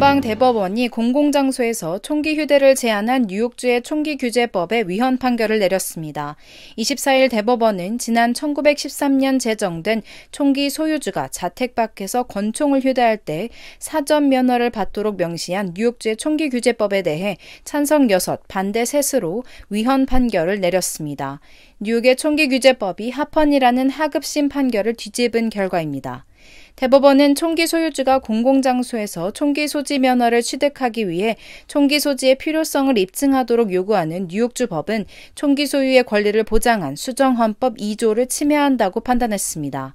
연방대법원이 공공장소에서 총기 휴대를 제한한 뉴욕주의 총기규제법에 위헌 판결을 내렸습니다. 24일 대법원은 지난 1913년 제정된 총기 소유주가 자택 밖에서 권총을 휴대할 때 사전 면허를 받도록 명시한 뉴욕주의 총기규제법에 대해 찬성 6, 반대 3으로 위헌 판결을 내렸습니다. 뉴욕의 총기규제법이 합헌이라는 하급심 판결을 뒤집은 결과입니다. 대법원은 총기 소유주가 공공장소에서 총기 소지 면허를 취득하기 위해 총기 소지의 필요성을 입증하도록 요구하는 뉴욕주 법은 총기 소유의 권리를 보장한 수정헌법 2조를 침해한다고 판단했습니다.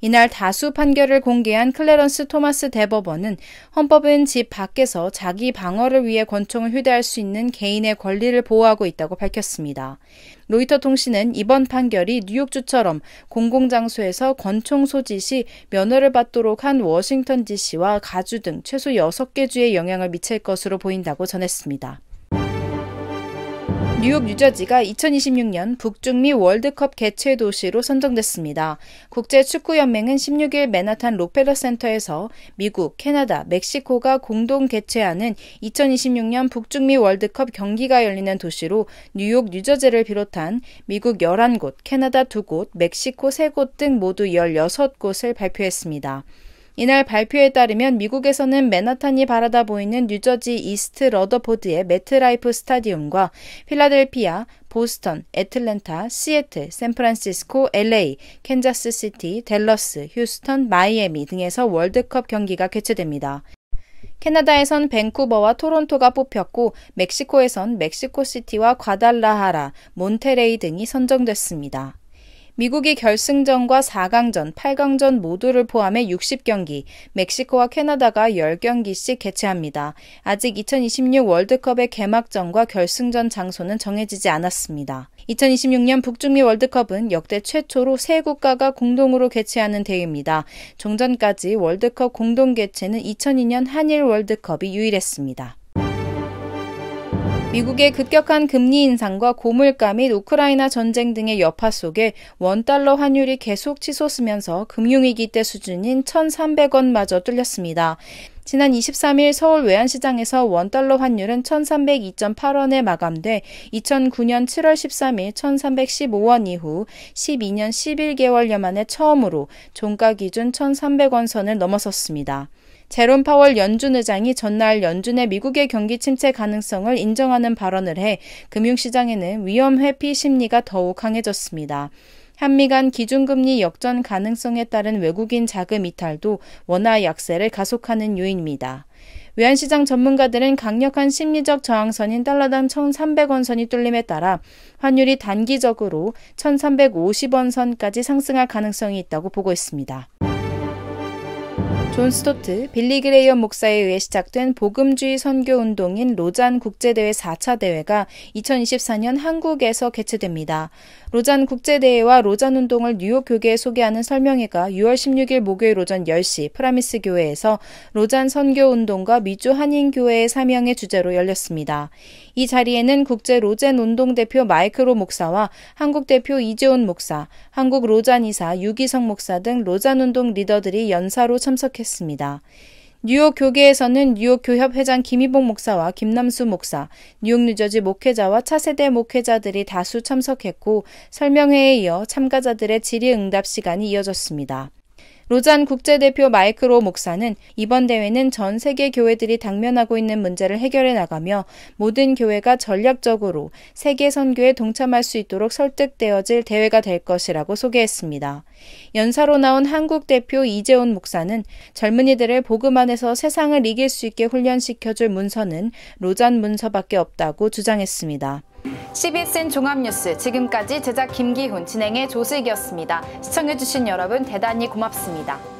이날 다수 판결을 공개한 클레런스 토마스 대법원은 헌법은 집 밖에서 자기 방어를 위해 권총을 휴대할 수 있는 개인의 권리를 보호하고 있다고 밝혔습니다. 로이터 통신은 이번 판결이 뉴욕주처럼 공공장소에서 권총 소지 시 면허를 받도록 한 워싱턴 DC와 가주 등 최소 6개 주에 영향을 미칠 것으로 보인다고 전했습니다. 뉴욕 뉴저지가 2026년 북중미 월드컵 개최 도시로 선정됐습니다. 국제축구연맹은 16일 맨하탄 로페러 센터에서 미국, 캐나다, 멕시코가 공동 개최하는 2026년 북중미 월드컵 경기가 열리는 도시로 뉴욕 뉴저지를 비롯한 미국 11곳, 캐나다 2곳, 멕시코 3곳 등 모두 16곳을 발표했습니다. 이날 발표에 따르면 미국에서는 맨하탄이 바라다 보이는 뉴저지 이스트 러더보드의 매트라이프 스타디움과 필라델피아, 보스턴, 애틀랜타, 시애틀, 샌프란시스코, LA, 캔자스시티, 델러스, 휴스턴, 마이애미 등에서 월드컵 경기가 개최됩니다. 캐나다에선 밴쿠버와 토론토가 뽑혔고 멕시코에선 멕시코시티와 과달라하라, 몬테레이 등이 선정됐습니다. 미국이 결승전과 4강전, 8강전 모두를 포함해 60경기, 멕시코와 캐나다가 10경기씩 개최합니다. 아직 2026 월드컵의 개막전과 결승전 장소는 정해지지 않았습니다. 2026년 북중미 월드컵은 역대 최초로 세 국가가 공동으로 개최하는 대회입니다. 종전까지 월드컵 공동 개최는 2002년 한일 월드컵이 유일했습니다. 미국의 급격한 금리 인상과 고물가 및 우크라이나 전쟁 등의 여파 속에 원달러 환율이 계속 치솟으면서 금융위기 때 수준인 1,300원마저 뚫렸습니다. 지난 23일 서울 외환시장에서 원달러 환율은 1302.8원에 마감돼 2009년 7월 13일 1315원 이후 12년 11개월여 만에 처음으로 종가 기준 1300원 선을 넘어섰습니다. 제롬 파월 연준 의장이 전날 연준의 미국의 경기 침체 가능성을 인정하는 발언을 해 금융시장에는 위험 회피 심리가 더욱 강해졌습니다. 한미 간 기준금리 역전 가능성에 따른 외국인 자금 이탈도 원화 약세를 가속하는 요인입니다. 외환시장 전문가들은 강력한 심리적 저항선인 달러당 1,300원 선이 뚫림에 따라 환율이 단기적으로 1,350원 선까지 상승할 가능성이 있다고 보고 있습니다. 존 스토트, 빌리 그레이엄 목사에 의해 시작된 복음주의 선교 운동인 로잔 국제대회 4차 대회가 2024년 한국에서 개최됩니다. 로잔 국제대회와 로잔 운동을 뉴욕 교계에 소개하는 설명회가 6월 16일 목요일 오전 10시 프라미스 교회에서 로잔 선교 운동과 미주 한인 교회의 사명의 주제로 열렸습니다. 이 자리에는 국제 로젠 운동 대표 마이크로 목사와 한국 대표 이재훈 목사, 한국 로잔 이사 유기성 목사 등 로잔 운동 리더들이 연사로 참석했습니다. 시작했습니다. 뉴욕 교계에서는 뉴욕 교협 회장 김희봉 목사와 김남수 목사, 뉴욕 뉴저지 목회자와 차세대 목회자들이 다수 참석했고 설명회에 이어 참가자들의 질의응답 시간이 이어졌습니다. 로잔 국제대표 마이크로 목사는 이번 대회는 전 세계 교회들이 당면하고 있는 문제를 해결해 나가며 모든 교회가 전략적으로 세계 선교에 동참할 수 있도록 설득되어질 대회가 될 것이라고 소개했습니다. 연사로 나온 한국 대표 이재훈 목사는 젊은이들을 복음 안에서 세상을 이길 수 있게 훈련시켜줄 문서는 로잔 문서밖에 없다고 주장했습니다. CBSN 종합뉴스 지금까지 제작 김기훈 진행의 조슬기였습니다. 시청해주신 여러분 대단히 고맙습니다.